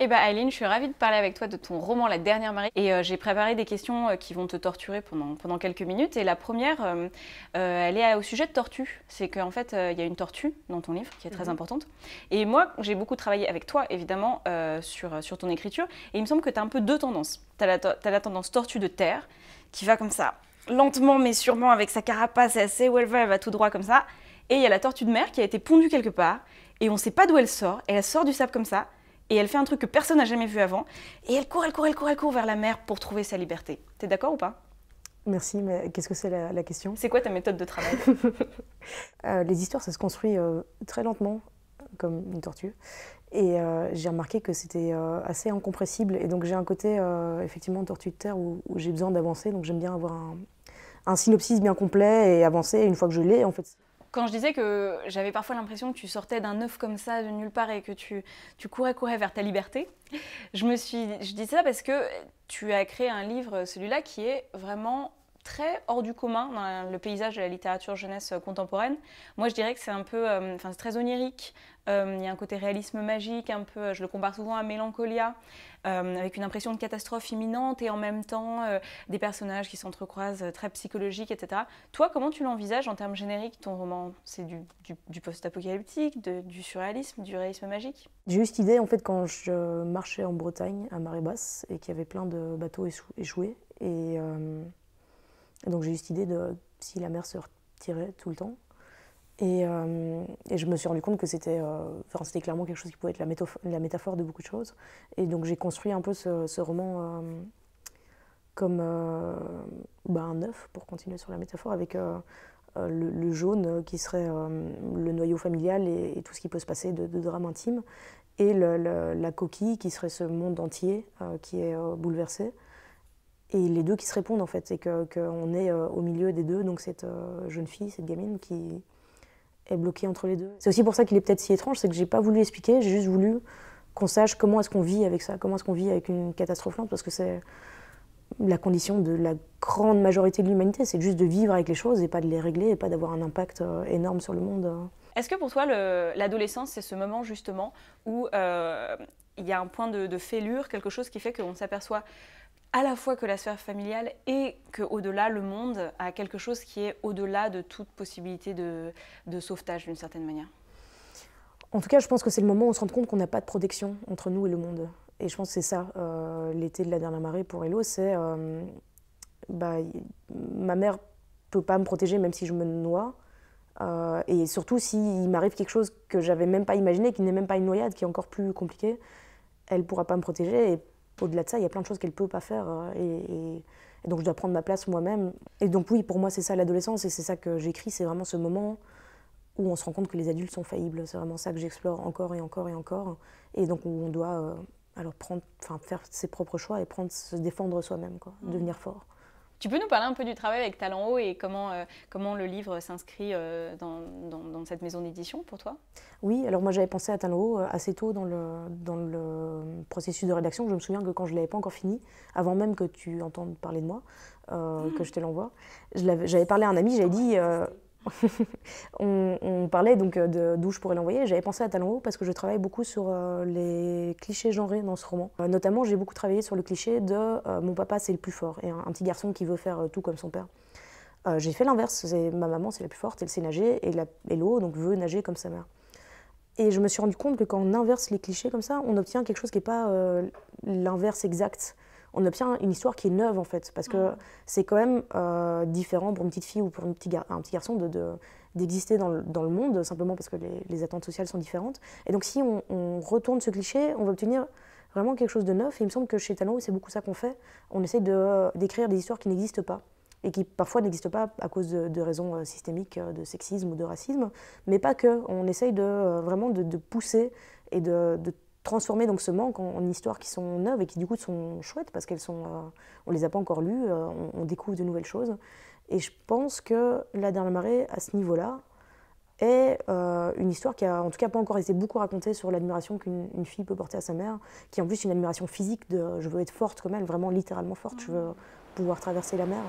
Eh bien Aileen, je suis ravie de parler avec toi de ton roman La dernière Marie. et euh, j'ai préparé des questions euh, qui vont te torturer pendant, pendant quelques minutes et la première, euh, elle est au sujet de tortue. C'est qu'en fait, il y a une tortue dans ton livre qui est très mhm. importante et moi, j'ai beaucoup travaillé avec toi évidemment sur, sur ton écriture et il me semble que tu as un peu deux tendances. Tu as, as la tendance tortue de terre qui va comme ça, lentement mais sûrement avec sa carapace et assez où elle va, elle va tout droit comme ça et il y a la tortue de mer qui a été pondue quelque part et on ne sait pas d'où elle sort, elle sort du sable comme ça et elle fait un truc que personne n'a jamais vu avant, et elle court, elle court, elle court, elle court vers la mer pour trouver sa liberté. T'es d'accord ou pas Merci, mais qu'est-ce que c'est la, question C'est quoi ta méthode de travail euh, Les histoires, ça se construit euh, très lentement, comme une tortue. Et euh, j'ai remarqué que c'était assez incompressible. Et donc j'ai un côté, effectivement, tortue de terre où, j'ai besoin d'avancer. Donc j'aime bien avoir un, un synopsis bien complet et avancé une fois que je l'ai en fait. Quand je disais que j'avais parfois l'impression que tu sortais d'un œuf comme ça de nulle part et que tu, courais, courais vers ta liberté, je me suis, je dis ça parce que tu as créé un livre, celui-là, qui est vraiment très hors du commun dans le paysage de la littérature jeunesse euh, contemporaine. Moi, je dirais que c'est un peu, euh, enfin, c'est très onirique. Euh, il y a un côté réalisme magique, un peu, je le compare souvent à Mélancolia, avec une impression de catastrophe imminente et en même temps des personnages qui s'entrecroisent très psychologiques, etc. Toi, comment tu l'envisages en termes génériques ton roman C'est du, post-apocalyptique, du surréalisme, du réalisme magique J'ai eu cette idée en fait quand je marchais en Bretagne à marée basse et qu'il y avait plein de bateaux échoués et euh, donc j'ai eu cette idée de si la mer se retirait tout le temps. Et, euh, je me suis rendu compte que euh, c'était clairement quelque chose qui pouvait être la, métaphore, la métaphore de beaucoup de choses. Et donc j'ai construit un peu ce, roman euh, comme bah, un œuf, pour continuer sur la métaphore, avec le, jaune qui serait le noyau familial et, tout ce qui peut se passer de, drame intime, et la coquille qui serait ce monde entier qui est bouleversé et les deux qui se répondent en fait, c'est qu'on est euh, au milieu des deux, donc cette euh, jeune fille, cette gamine qui est bloquée entre les deux. C'est aussi pour ça qu'il est peut-être si étrange, c'est que j'ai pas voulu expliquer, j'ai juste voulu qu'on sache comment est-ce qu'on vit avec ça, comment est-ce qu'on vit avec une catastrophe lente, parce que c'est la condition de la grande majorité de l'humanité, c'est juste de vivre avec les choses et pas de les régler et pas d'avoir un impact euh, énorme sur le monde. Est-ce que pour toi l'adolescence c'est ce moment justement où il y a un point de, fêlure, quelque chose qui fait qu'on s'aperçoit à la fois que la sphère familiale et quau delà le monde a quelque chose qui est au-delà de toute possibilité de, sauvetage d'une certaine manière. En tout cas, je pense que c'est le moment où on se rend compte qu'on n'a pas de protection entre nous et le monde. Et je pense que c'est ça, euh, l'été de la dernière marée pour Hello, c'est euh, bah, ma mère peut pas me protéger même si je me noie. Euh, et surtout, s'il m'arrive quelque chose que j'avais même pas imaginé, qui n'est même pas une noyade, qui est encore plus compliquée, elle pourra pas me protéger. Et au-delà de ça, il y a plein de choses qu'elle ne peut pas faire. Euh, et, donc, je dois prendre ma place moi-même. Et donc, oui, pour moi, c'est ça l'adolescence, et c'est ça que j'écris. C'est vraiment ce moment où on se rend compte que les adultes sont faillibles. C'est vraiment ça que j'explore encore et encore et encore. Et donc, où on doit euh, alors faire ses propres choix et se défendre soi-même, mmh. devenir fort. Tu peux nous parler un peu du travail avec Talent Haut et comment, euh, comment le livre s'inscrit euh, dans, cette maison d'édition pour toi Oui, alors moi j'avais pensé à Talent Haut euh, assez tôt dans le, dans le processus de rédaction. Je me souviens que quand je ne l'avais pas encore fini, avant même que tu entendes parler de moi, que ah. je te l'envoie, j'avais parlé à un ami, j'avais dit on, parlait donc euh, d'où je pourrais l'envoyer. J'avais pensé à Talon Haut parce que je travaille beaucoup sur euh, les clichés genrés dans ce roman. Euh, notamment, j'ai beaucoup travaillé sur le cliché de mon papa c'est le plus fort et un, petit garçon qui veut faire tout comme son père. j'ai fait l'inverse, ma maman c'est la plus forte, elle sait nager et, l'eau donc veut nager comme sa mère. Et je me suis rendu compte que quand on inverse les clichés comme ça, on obtient quelque chose qui n'est pas l'inverse exact on obtient une histoire qui est neuve en fait. Parce que ah. c'est quand même euh, différent pour une petite fille ou pour un petit garçon d'exister dans, le, monde, simplement parce que les, attentes sociales sont différentes. Et donc si on, retourne ce cliché, on va obtenir vraiment quelque chose de neuf. Et il me semble que chez Talon, c'est beaucoup ça qu'on fait. On essaie euh, d'écrire des histoires qui n'existent pas et qui parfois n'existent pas à cause de, raisons euh, systémiques de sexisme ou de racisme, mais pas que. On essaye de, vraiment de, pousser et de transformer donc ce manque en, histoires qui sont neuves et qui du coup sont chouettes parce qu'elles sont, euh, on les a pas encore lues, euh, on, découvre de nouvelles choses. Et je pense que La Dernière Marée, à ce niveau-là, est euh, une histoire qui a en tout cas pas encore été beaucoup racontée sur l'admiration qu'une fille peut porter à sa mère, qui est en plus une admiration physique de je veux être forte comme elle, vraiment littéralement forte, je veux pouvoir traverser la mer.